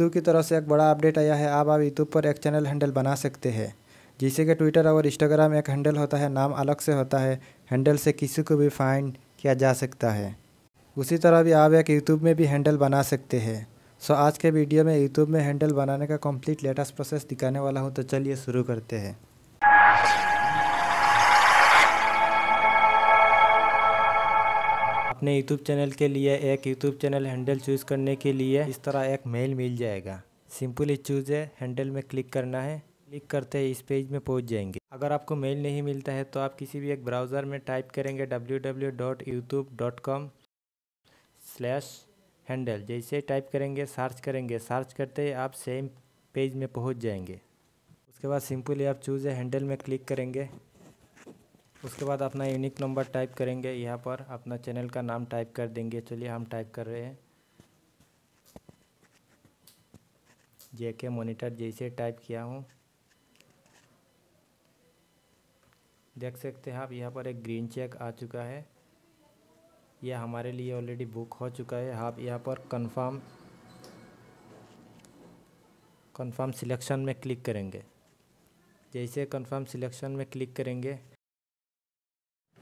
YouTube की तरफ से एक बड़ा अपडेट आया है आप आप यूट्यूब पर एक चैनल हैंडल बना सकते हैं जैसे कि ट्विटर और इंस्टाग्राम एक हैंडल होता है नाम अलग से होता है हैंडल से किसी को भी फाइंड किया जा सकता है उसी तरह भी आप एक यूट्यूब में भी हैंडल बना सकते हैं सो आज के वीडियो में यूट्यूब में हैंडल बनाने का कम्प्लीट लेटेस्ट प्रोसेस दिखाने वाला हूँ तो चलिए शुरू करते हैं अपने यूट्यूब चैनल के लिए एक यूट्यूब चैनल हैंडल चूज़ करने के लिए इस तरह एक मेल मिल जाएगा सिंपली चूज़ है हैंडल में क्लिक करना है क्लिक करते ही इस पेज में पहुंच जाएंगे अगर आपको मेल नहीं मिलता है तो आप किसी भी एक ब्राउज़र में टाइप करेंगे www.youtube.com स्लैश हैंडल जैसे टाइप करेंगे सर्च करेंगे सर्च करते ही आप सेम पेज में पहुंच जाएंगे उसके बाद सिंपली आप चूज़ है हैंडल में क्लिक करेंगे उसके बाद अपना यूनिक नंबर टाइप करेंगे यहाँ पर अपना चैनल का नाम टाइप कर देंगे चलिए हम टाइप कर रहे हैं जे के मोनिटर जैसे टाइप किया हूँ देख सकते हैं आप यहाँ पर एक ग्रीन चेक आ चुका है यह हमारे लिए ऑलरेडी बुक हो चुका है आप यहाँ पर कंफर्म कंफर्म सिलेक्शन में क्लिक करेंगे जैसे कंफर्म सिलेक्शन में क्लिक करेंगे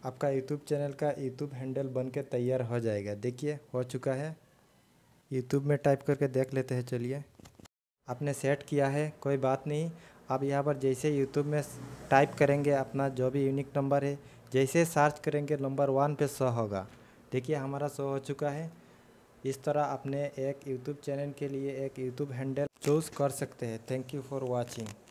आपका यूट्यूब चैनल का यूट्यूब हैंडल बन के तैयार हो जाएगा देखिए हो चुका है यूट्यूब में टाइप करके देख लेते हैं चलिए आपने सेट किया है कोई बात नहीं आप यहाँ पर जैसे यूट्यूब में टाइप करेंगे अपना जो भी यूनिक नंबर है जैसे सर्च करेंगे नंबर वन पे शो होगा देखिए हमारा शो हो चुका है इस तरह अपने एक यूट्यूब चैनल के लिए एक यूट्यूब हैंडल चूज़ कर सकते हैं थैंक यू फॉर वॉचिंग